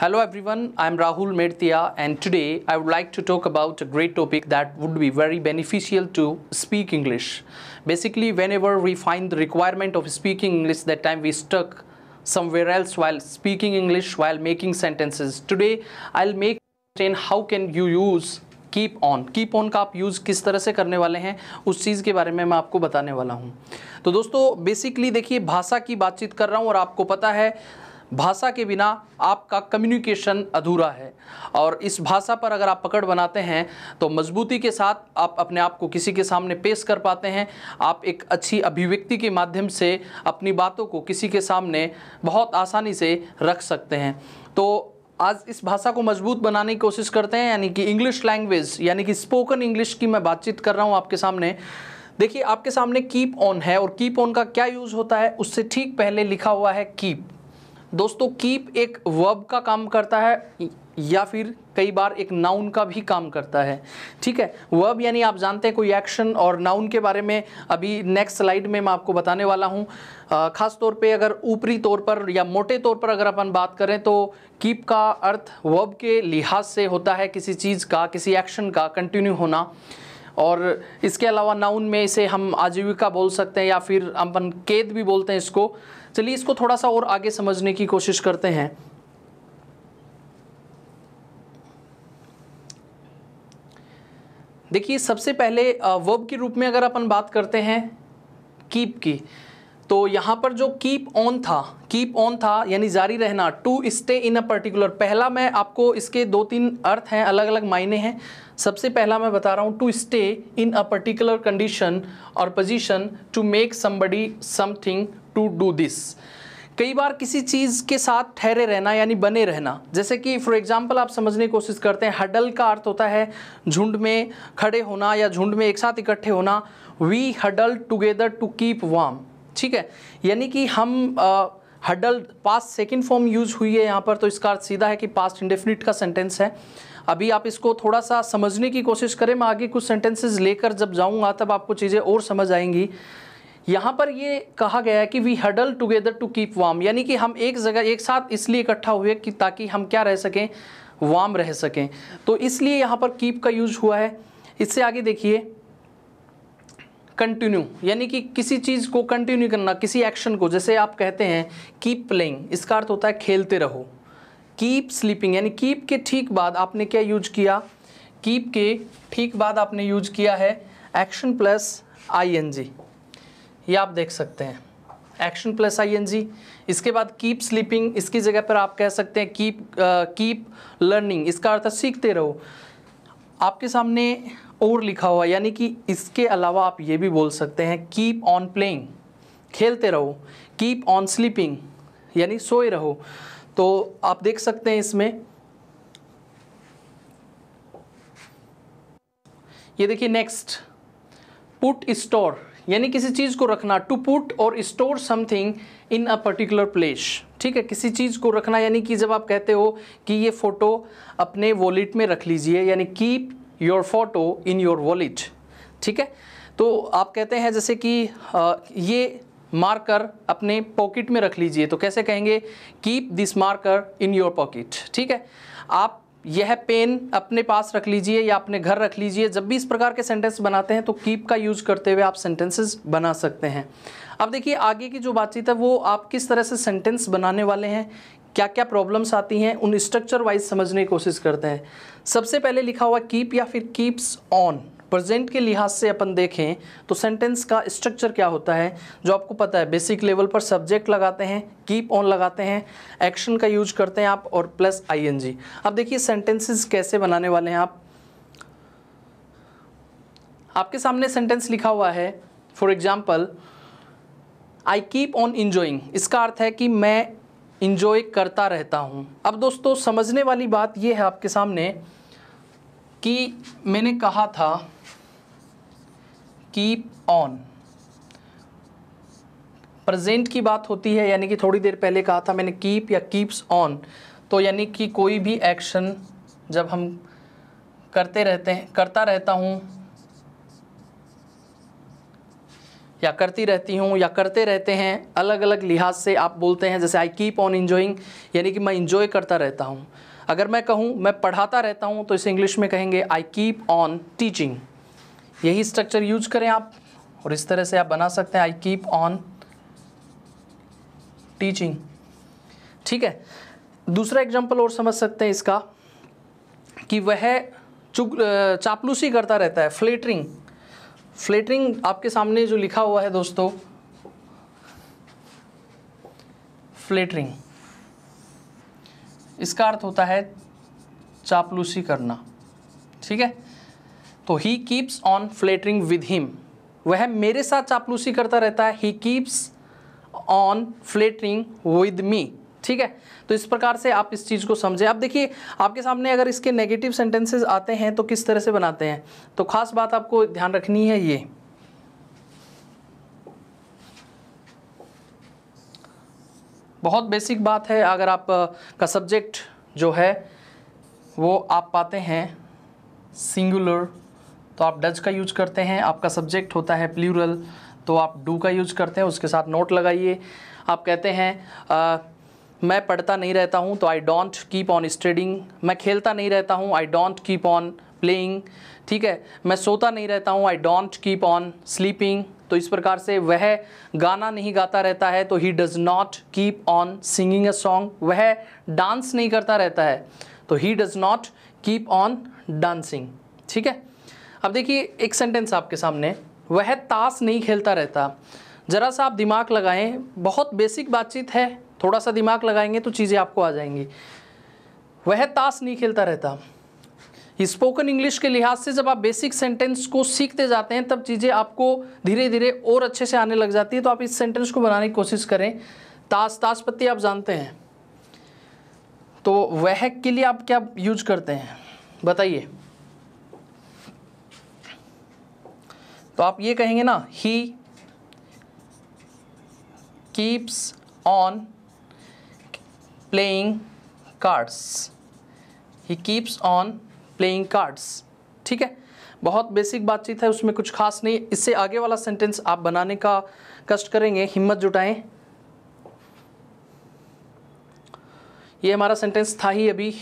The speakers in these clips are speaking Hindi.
Hello everyone, I'm Rahul Mertia and today I would like to talk about a great topic that would be very beneficial to speak English. Basically, whenever we find the requirement of speaking English, that time we stuck somewhere else while speaking English, while making sentences. Today, I'll make how can you use keep on keep on का आप यूज़ किस तरह से करने वाले हैं उस चीज़ के बारे में मैं आपको बताने वाला हूँ तो दोस्तों बेसिकली देखिए भाषा की बातचीत कर रहा हूँ और आपको पता है भाषा के बिना आपका कम्युनिकेशन अधूरा है और इस भाषा पर अगर आप पकड़ बनाते हैं तो मजबूती के साथ आप अपने आप को किसी के सामने पेश कर पाते हैं आप एक अच्छी अभिव्यक्ति के माध्यम से अपनी बातों को किसी के सामने बहुत आसानी से रख सकते हैं तो आज इस भाषा को मजबूत बनाने की कोशिश करते हैं यानी कि इंग्लिश लैंग्वेज यानी कि स्पोकन इंग्लिश की मैं बातचीत कर रहा हूँ आपके सामने देखिए आपके सामने कीप ऑन है और कीप ऑन का क्या यूज़ होता है उससे ठीक पहले लिखा हुआ है कीप दोस्तों कीप एक वर्ब का काम करता है या फिर कई बार एक नाउन का भी काम करता है ठीक है वर्ब यानी आप जानते हैं कोई एक्शन और नाउन के बारे में अभी नेक्स्ट स्लाइड में मैं आपको बताने वाला हूँ ख़ास तौर पे अगर ऊपरी तौर पर या मोटे तौर पर अगर अपन बात करें तो कीप का अर्थ वर्ब के लिहाज से होता है किसी चीज़ का किसी एक्शन का कंटिन्यू होना और इसके अलावा नाउन में इसे हम आजीविका बोल सकते हैं या फिर अपन कैद भी बोलते हैं इसको चलिए इसको थोड़ा सा और आगे समझने की कोशिश करते हैं देखिए सबसे पहले वर्ब के रूप में अगर अपन बात करते हैं कीप की तो यहाँ पर जो कीप ऑन था कीप ऑन था यानी जारी रहना to stay in a particular पहला मैं आपको इसके दो तीन अर्थ हैं अलग अलग मायने हैं सबसे पहला मैं बता रहा हूँ to stay in a particular condition और position to make somebody something to do this कई बार किसी चीज़ के साथ ठहरे रहना यानी बने रहना जैसे कि फॉर एग्जांपल आप समझने की कोशिश करते हैं हडल का अर्थ होता है झुंड में खड़े होना या झुंड में एक साथ इकट्ठे होना we huddle together to keep warm ठीक है यानी कि हम आ, huddle past second form use हुई है यहाँ पर तो इसका अर्थ सीधा है कि पास्ट इंडेफिनिट का सेंटेंस है अभी आप इसको थोड़ा सा समझने की कोशिश करें मैं आगे कुछ सेंटेंसेज लेकर जब जाऊँगा तब आपको चीज़ें और समझ आएंगी यहाँ पर ये कहा गया है कि we huddle together to keep warm यानी कि हम एक जगह एक साथ इसलिए इकट्ठा हुए कि ताकि हम क्या रह सकें वार्म रह सकें तो इसलिए यहाँ पर कीप का यूज हुआ है इससे आगे देखिए कंटिन्यू यानी कि किसी चीज़ को कंटिन्यू करना किसी एक्शन को जैसे आप कहते हैं कीप प्लेइंग इसका अर्थ होता है खेलते रहो कीप स्लीपिंग यानी कीप के ठीक बाद आपने क्या यूज किया कीप के ठीक बाद आपने यूज किया है action plus I N G ये आप देख सकते हैं एक्शन प्लस आई इसके बाद कीप स्लीपिंग इसकी जगह पर आप कह सकते हैं कीप कीप लर्निंग इसका अर्थ है सीखते रहो आपके सामने और लिखा हुआ यानी कि इसके अलावा आप ये भी बोल सकते हैं कीप ऑन प्लेइंग खेलते रहो कीप ऑन स्लीपिंग यानी सोए रहो तो आप देख सकते हैं इसमें ये देखिए नेक्स्ट पुट स्टोर यानी किसी चीज़ को रखना टू पुट और store something in a particular place ठीक है किसी चीज़ को रखना यानी कि जब आप कहते हो कि ये फ़ोटो अपने वॉलेट में रख लीजिए यानी keep your photo in your wallet ठीक है तो आप कहते हैं जैसे कि आ, ये मार्कर अपने पॉकेट में रख लीजिए तो कैसे कहेंगे keep this marker in your pocket ठीक है आप यह पेन अपने पास रख लीजिए या अपने घर रख लीजिए जब भी इस प्रकार के सेंटेंस बनाते हैं तो कीप का यूज़ करते हुए आप सेंटेंसेस बना सकते हैं अब देखिए आगे की जो बातचीत है वो आप किस तरह से सेंटेंस बनाने वाले हैं क्या क्या प्रॉब्लम्स आती हैं उन स्ट्रक्चर वाइज समझने की कोशिश करते हैं सबसे पहले लिखा हुआ कीप या फिर कीप्स ऑन प्रेजेंट के लिहाज से अपन देखें तो सेंटेंस का स्ट्रक्चर क्या होता है जो आपको पता है बेसिक लेवल पर सब्जेक्ट लगाते हैं कीप ऑन लगाते हैं एक्शन का यूज करते हैं आप और प्लस आईएनजी अब देखिए सेंटेंसेस कैसे बनाने वाले हैं आप आपके सामने सेंटेंस लिखा हुआ है for example I keep on enjoying इसका अर्थ है कि मैं इंजॉय करता रहता हूँ अब दोस्तों समझने वाली बात यह है आपके सामने कि मैंने कहा था कीप ऑन प्रेजेंट की बात होती है यानी कि थोड़ी देर पहले कहा था मैंने कीप या कीप्स ऑन तो यानी कि कोई भी एक्शन जब हम करते रहते हैं करता रहता हूँ या करती रहती हूँ या करते रहते हैं अलग अलग लिहाज से आप बोलते हैं जैसे आई कीप ऑन इन्जॉइंग यानी कि मैं इन्जॉय करता रहता हूँ अगर मैं कहूँ मैं पढ़ाता रहता हूँ तो इसे इंग्लिश में कहेंगे आई कीप ऑन टीचिंग यही स्ट्रक्चर यूज करें आप और इस तरह से आप बना सकते हैं आई कीप ऑन टीचिंग ठीक है दूसरा एग्जाम्पल और समझ सकते हैं इसका कि वह चुग चापलूसी करता रहता है फ्लेटरिंग फ्लेटरिंग आपके सामने जो लिखा हुआ है दोस्तों फ्लेटरिंग इसका अर्थ होता है चापलूसी करना ठीक है तो he keeps on flattering with him वह मेरे साथ चापलूसी करता रहता है he keeps on flattering with me ठीक है तो इस प्रकार से आप इस चीज़ को समझें आप देखिए आपके सामने अगर इसके नेगेटिव सेंटेंसेस आते हैं तो किस तरह से बनाते हैं तो खास बात आपको ध्यान रखनी है ये बहुत बेसिक बात है अगर आप का सब्जेक्ट जो है वो आप पाते हैं सिंगुलर तो आप डज का यूज करते हैं आपका सब्जेक्ट होता है प्लूरल तो आप डू का यूज करते हैं उसके साथ नोट लगाइए आप कहते हैं आ, मैं पढ़ता नहीं रहता हूँ तो I don't keep on studying मैं खेलता नहीं रहता हूँ I don't keep on playing ठीक है मैं सोता नहीं रहता हूँ I don't keep on sleeping तो इस प्रकार से वह गाना नहीं गाता रहता है तो he does not keep on singing a song वह डांस नहीं करता रहता है तो he does not keep on dancing ठीक है अब देखिए एक सेंटेंस आपके सामने वह ताश नहीं खेलता रहता ज़रा सा आप दिमाग लगाएं बहुत बेसिक बातचीत है थोड़ा सा दिमाग लगाएंगे तो चीज़ें आपको आ जाएंगी वह ताश नहीं खेलता रहता स्पोकन इंग्लिश के लिहाज से जब आप बेसिक सेंटेंस को सीखते जाते हैं तब चीज़ें आपको धीरे धीरे और अच्छे से आने लग जाती है तो आप इस सेंटेंस को बनाने की कोशिश करें ताश ताश पत्ती आप जानते हैं तो वह के लिए आप क्या यूज करते हैं बताइए तो आप ये कहेंगे ना he keeps on playing cards he keeps on playing cards ठीक है बहुत बेसिक बातचीत है उसमें कुछ खास नहीं इससे आगे वाला सेंटेंस आप बनाने का कष्ट करेंगे हिम्मत जुटाएं ये हमारा सेंटेंस था ही अभी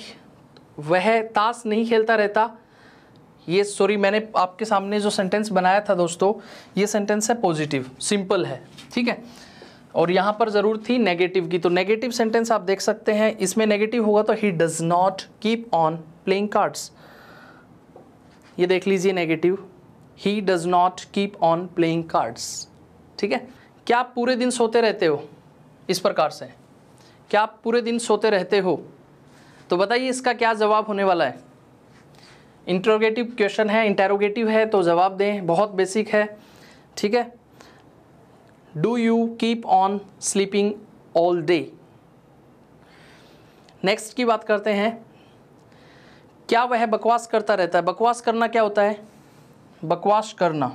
वह ताश नहीं खेलता रहता ये सॉरी मैंने आपके सामने जो सेंटेंस बनाया था दोस्तों ये सेंटेंस है पॉजिटिव सिंपल है ठीक है और यहाँ पर ज़रूर थी नेगेटिव की तो नेगेटिव सेंटेंस आप देख सकते हैं इसमें नेगेटिव होगा तो he does not keep on playing cards ये देख लीजिए negative he does not keep on playing cards ठीक है क्या आप पूरे दिन सोते रहते हो इस प्रकार से क्या आप पूरे दिन सोते रहते हो तो बताइए इसका क्या जवाब होने वाला है इंटरोगेटिव क्वेश्चन है इंटेरोगेटिव है तो जवाब दें बहुत बेसिक है ठीक है do you keep on sleeping all day next की बात करते हैं क्या वह बकवास करता रहता है बकवास करना क्या होता है बकवास करना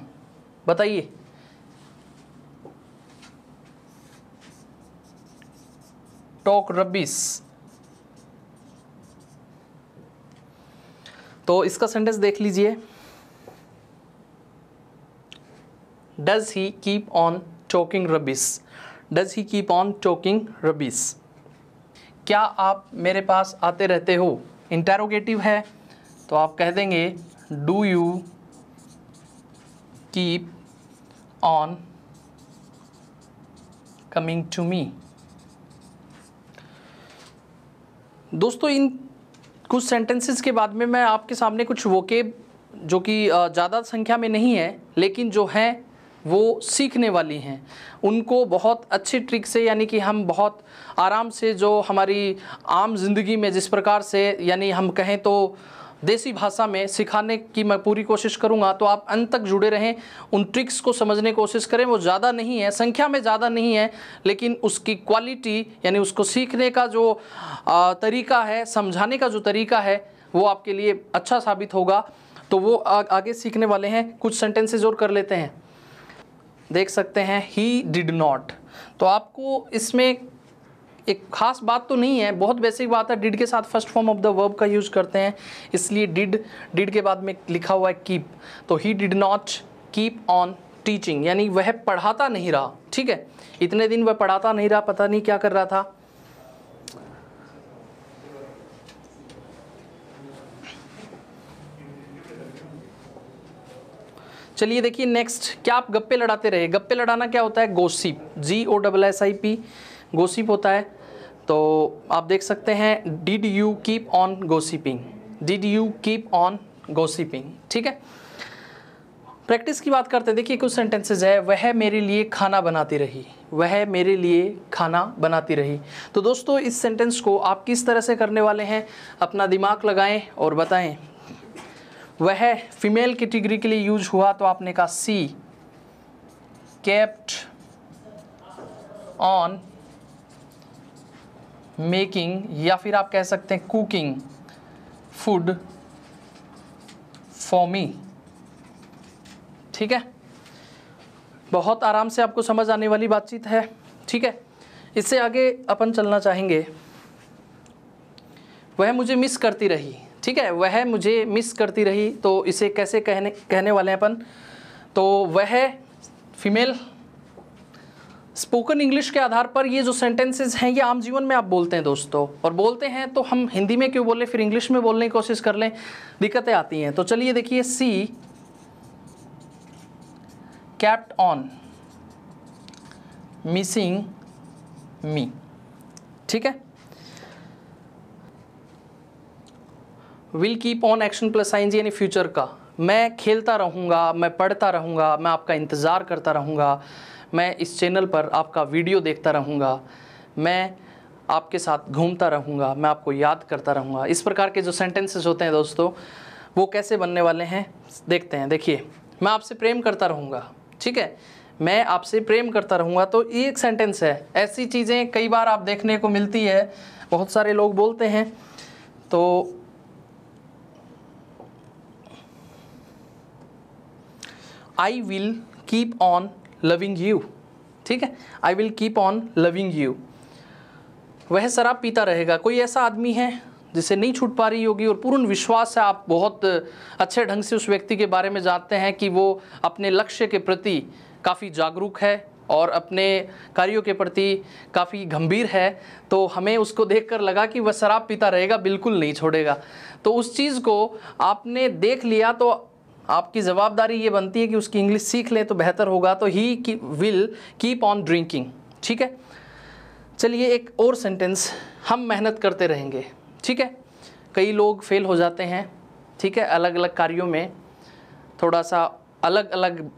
बताइए टॉक रब्बिस तो इसका सेंटेंस देख लीजिए does he keep on talking rubbish does he keep on talking rubbish क्या आप मेरे पास आते रहते हो इंटेरोगेटिव है तो आप कह देंगे do you keep on coming to me दोस्तों इन कुछ सेंटेंसेस के बाद में मैं आपके सामने कुछ वोकेब जो कि ज़्यादा संख्या में नहीं है लेकिन जो हैं वो सीखने वाली हैं उनको बहुत अच्छी ट्रिक से यानी कि हम बहुत आराम से जो हमारी आम जिंदगी में जिस प्रकार से यानी हम कहें तो देसी भाषा में सिखाने की मैं पूरी कोशिश करूंगा तो आप अंत तक जुड़े रहें उन ट्रिक्स को समझने की कोशिश करें वो ज़्यादा नहीं है संख्या में ज़्यादा नहीं है लेकिन उसकी क्वालिटी यानी उसको सीखने का जो तरीका है समझाने का जो तरीका है वो आपके लिए अच्छा साबित होगा तो वो आगे सीखने वाले हैं कुछ सेंटेंसेज और कर लेते हैं देख सकते हैं ही डिड नॉट तो आपको इसमें एक खास बात तो नहीं है बहुत बेसिक बात है डिड के साथ first form of the verb का यूज़ करते हैं इसलिए डिड डिड के बाद में लिखा हुआ है कीप तो he did not keep on teaching यानी वह पढ़ाता नहीं रहा ठीक है इतने दिन वह पढ़ाता नहीं रहा पता नहीं क्या कर रहा था चलिए देखिए नेक्स्ट क्या आप गप्पे लड़ाते रहे गप्पे लड़ाना क्या होता है gossip G O double S I P gossip होता है तो आप देख सकते हैं did you keep on gossiping did you keep on gossiping ठीक है प्रैक्टिस की बात करते हैं देखिए कुछ सेंटेंसेज है वह मेरे लिए खाना बनाती रही वह मेरे लिए खाना बनाती रही तो दोस्तों इस सेंटेंस को आप किस तरह से करने वाले हैं अपना दिमाग लगाएं और बताएं वह फीमेल कैटेगरी के लिए यूज हुआ तो आपने कहा सी केप्ट ऑन मेकिंग या फिर आप कह सकते हैं कुकिंग फूड फॉर मी ठीक है बहुत आराम से आपको समझ आने वाली बातचीत है ठीक है इससे आगे अपन चलना चाहेंगे वह मुझे मिस करती रही ठीक है वह मुझे मिस करती रही तो इसे कैसे कहने कहने वाले हैं अपन तो वह फीमेल स्पोकन इंग्लिश के आधार पर ये जो सेंटेंसेस हैं ये आम जीवन में आप बोलते हैं दोस्तों और बोलते हैं तो हम हिंदी में क्यों बोलें फिर इंग्लिश में बोलने की कोशिश कर लें दिक्कतें आती हैं तो चलिए देखिए she kept on missing me ठीक है will keep on action plus science यानी फ्यूचर का मैं खेलता रहूँगा मैं पढ़ता रहूँगा मैं आपका इंतज़ार करता रहूँगा मैं इस चैनल पर आपका वीडियो देखता रहूँगा मैं आपके साथ घूमता रहूँगा मैं आपको याद करता रहूँगा इस प्रकार के जो सेंटेंसेस होते हैं दोस्तों वो कैसे बनने वाले हैं देखते हैं देखिए मैं आपसे प्रेम करता रहूँगा ठीक है मैं आपसे प्रेम करता रहूँगा तो ये एक सेंटेंस है ऐसी चीज़ें कई बार आप देखने को मिलती है बहुत सारे लोग बोलते हैं तो I will keep on loving you ठीक है I will keep on loving you वह शराब पीता रहेगा कोई ऐसा आदमी है जिसे नहीं छूट पा रही होगी और पूर्ण विश्वास है आप बहुत अच्छे ढंग से उस व्यक्ति के बारे में जानते हैं कि वो अपने लक्ष्य के प्रति काफ़ी जागरूक है और अपने कार्यों के प्रति काफ़ी गंभीर है तो हमें उसको देखकर लगा कि वह शराब पीता रहेगा बिल्कुल नहीं छोड़ेगा तो उस चीज़ को आपने देख लिया तो आपकी ज़वाबदारी ये बनती है कि उसकी इंग्लिश सीख लें तो बेहतर होगा तो ही की विल कीप ऑन ड्रिंकिंग ठीक है चलिए एक और सेंटेंस हम मेहनत करते रहेंगे ठीक है कई लोग फेल हो जाते हैं ठीक है अलग अलग कार्यों में थोड़ा सा अलग अलग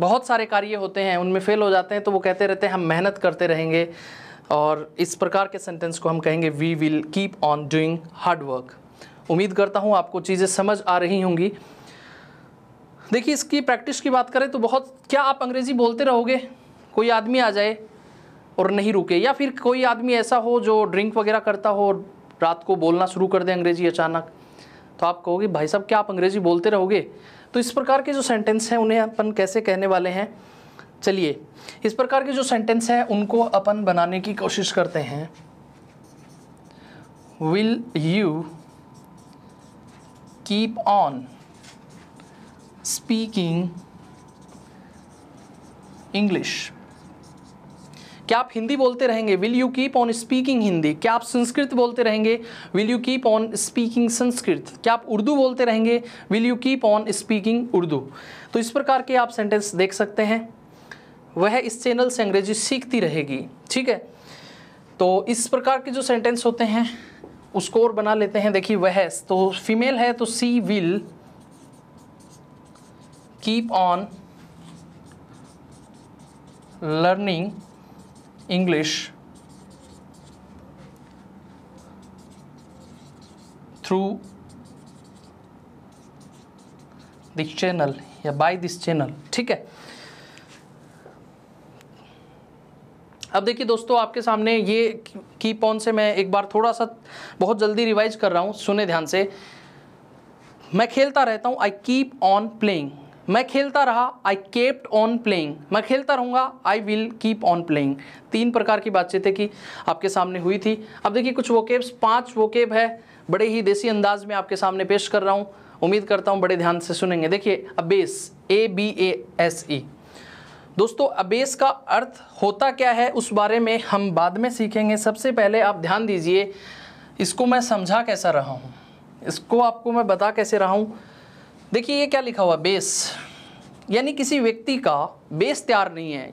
बहुत सारे कार्य होते हैं उनमें फेल हो जाते हैं तो वो कहते रहते हैं हम मेहनत करते रहेंगे और इस प्रकार के सेंटेंस को हम कहेंगे we will keep on doing hard work उम्मीद करता हूँ आपको चीज़ें समझ आ रही होंगी देखिए इसकी प्रैक्टिस की बात करें तो बहुत क्या आप अंग्रेज़ी बोलते रहोगे कोई आदमी आ जाए और नहीं रुके या फिर कोई आदमी ऐसा हो जो ड्रिंक वगैरह करता हो और रात को बोलना शुरू कर दे अंग्रेज़ी अचानक तो आप कहोगे भाई साहब क्या आप अंग्रेज़ी बोलते रहोगे तो इस प्रकार के जो सेंटेंस हैं उन्हें अपन कैसे कहने वाले हैं चलिए इस प्रकार के जो सेंटेंस हैं उनको अपन बनाने की कोशिश करते हैं will you keep on speaking English क्या आप हिंदी बोलते रहेंगे will you keep on speaking Hindi क्या आप संस्कृत बोलते रहेंगे will you keep on speaking Sanskrit क्या आप उर्दू बोलते रहेंगे will you keep on speaking Urdu तो इस प्रकार के आप सेंटेंस देख सकते हैं वह इस चैनल से अंग्रेजी सीखती रहेगी ठीक है तो इस प्रकार के जो सेंटेंस होते हैं उसको और बना लेते हैं देखिए वह तो फीमेल है तो she will keep on learning English through this channel या by this channel ठीक है अब देखिए दोस्तों आपके सामने ये की पॉन से मैं एक बार थोड़ा सा बहुत जल्दी रिवाइज कर रहा हूँ सुने ध्यान से मैं खेलता रहता हूँ आई कीप ऑन प्लेइंग मैं खेलता रहा आई केप्ट ऑन प्लेइंग मैं खेलता रहूँगा I will keep on playing तीन प्रकार की बातचीतें की आपके सामने हुई थी अब देखिए कुछ वोकेब्स पाँच वोकेब है बड़े ही देसी अंदाज में आपके सामने पेश कर रहा हूँ उम्मीद करता हूँ बड़े ध्यान से सुनेंगे देखिए abase A B A S E दोस्तों अबेस का अर्थ होता क्या है उस बारे में हम बाद में सीखेंगे सबसे पहले आप ध्यान दीजिए इसको मैं समझा कैसा रहा हूँ इसको आपको मैं बता कैसे रहा हूँ देखिए ये क्या लिखा हुआ बेस यानी किसी व्यक्ति का बेस तैयार नहीं है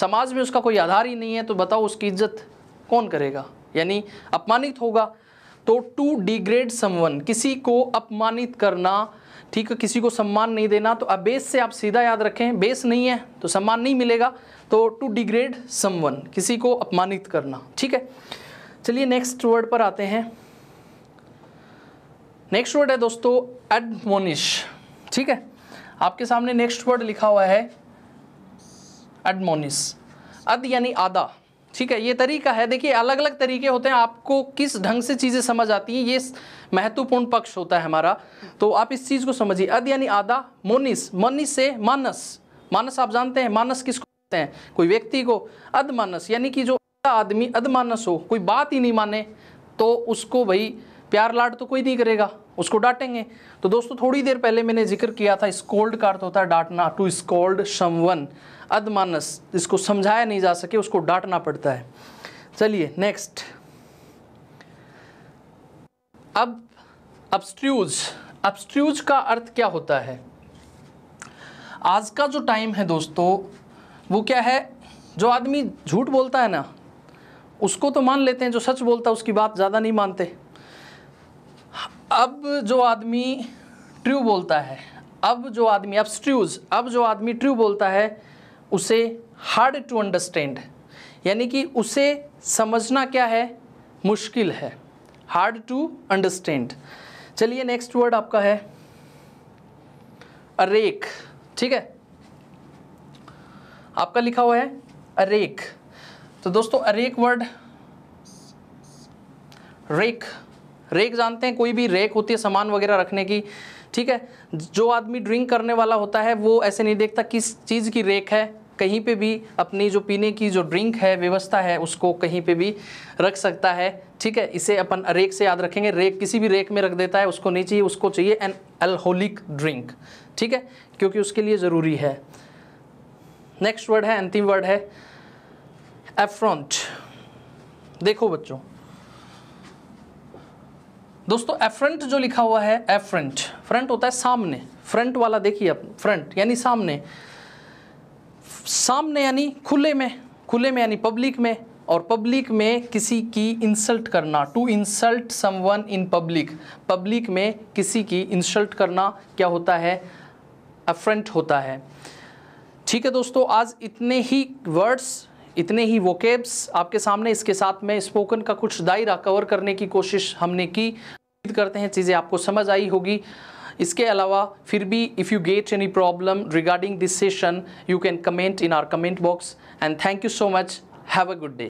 समाज में उसका कोई आधार ही नहीं है तो बताओ उसकी इज्जत कौन करेगा यानी अपमानित होगा तो टू डिग्रेड समवन किसी को अपमानित करना ठीक है किसी को सम्मान नहीं देना तो अबेस से आप सीधा याद रखें बेस नहीं है तो सम्मान नहीं मिलेगा तो टू डिग्रेड समवन किसी को अपमानित करना ठीक है चलिए नेक्स्ट वर्ड पर आते हैं नेक्स्ट वर्ड है दोस्तों एडमोनिश ठीक है आपके सामने नेक्स्ट वर्ड लिखा हुआ है एडमोनिस अद यानी आदा ठीक है ये तरीका है देखिए अलग अलग तरीके होते हैं आपको किस ढंग से चीज़ें समझ आती हैं ये महत्वपूर्ण पक्ष होता है हमारा तो आप इस चीज़ को समझिए अद यानी आदा मोनिस मोनिस से मानस मानस आप जानते हैं मानस किसको कहते हैं कोई व्यक्ति को अद मानस यानी कि जो आदमी अद मानस हो कोई बात ही नहीं माने तो उसको भाई प्यार लाड तो कोई नहीं करेगा उसको डांटेंगे तो दोस्तों थोड़ी देर पहले मैंने जिक्र किया था स्कोल्ड का अर्थ होता है डांटना टू स्कोल्ड समवन अदमानस जिसको समझाया नहीं जा सके उसको डांटना पड़ता है चलिए नेक्स्ट अब अब्स्ट्रूज अब्स्ट्रूज का अर्थ क्या होता है आज का जो टाइम है दोस्तों वो क्या है जो आदमी झूठ बोलता है ना उसको तो मान लेते हैं जो सच बोलता है उसकी बात ज़्यादा नहीं मानते अब जो आदमी ट्रू बोलता है अब जो आदमी अब स्ट्रूज अब जो आदमी ट्रू बोलता है उसे हार्ड टू अंडरस्टैंड यानी कि उसे समझना क्या है मुश्किल है हार्ड टू अंडरस्टैंड चलिए नेक्स्ट वर्ड आपका है अरेक ठीक है आपका लिखा हुआ है अरेक तो दोस्तों अरेक वर्ड रेक रेक जानते हैं कोई भी रेक होती है सामान वगैरह रखने की ठीक है जो आदमी ड्रिंक करने वाला होता है वो ऐसे नहीं देखता किस चीज़ की रेक है कहीं पे भी अपनी जो पीने की जो ड्रिंक है व्यवस्था है उसको कहीं पे भी रख सकता है ठीक है इसे अपन रेक से याद रखेंगे रेक किसी भी रेक में रख देता है उसको नहीं चाहिए उसको चाहिए एन अल्होलिक ड्रिंक ठीक है क्योंकि उसके लिए ज़रूरी है नेक्स्ट वर्ड है अंतिम वर्ड है एफ्रॉन्ट देखो बच्चों दोस्तों एफ्रंट जो लिखा हुआ है एफ्रंट फ्रंट होता है सामने फ्रंट वाला देखिए आप फ्रंट यानी सामने सामने यानी खुले में खुले में यानी पब्लिक में और पब्लिक में किसी की इंसल्ट करना to insult someone in public public में किसी की इंसल्ट करना क्या होता है अफ्रंट होता है ठीक है दोस्तों आज इतने ही वर्ड्स इतने ही वोकेब्स आपके सामने इसके साथ में स्पोकन का कुछ दायरा कवर करने की कोशिश हमने की उम्मीद करते हैं चीज़ें आपको समझ आई होगी इसके अलावा फिर भी if you get any problem regarding this session you can comment in our comment box and thank you so much have a good day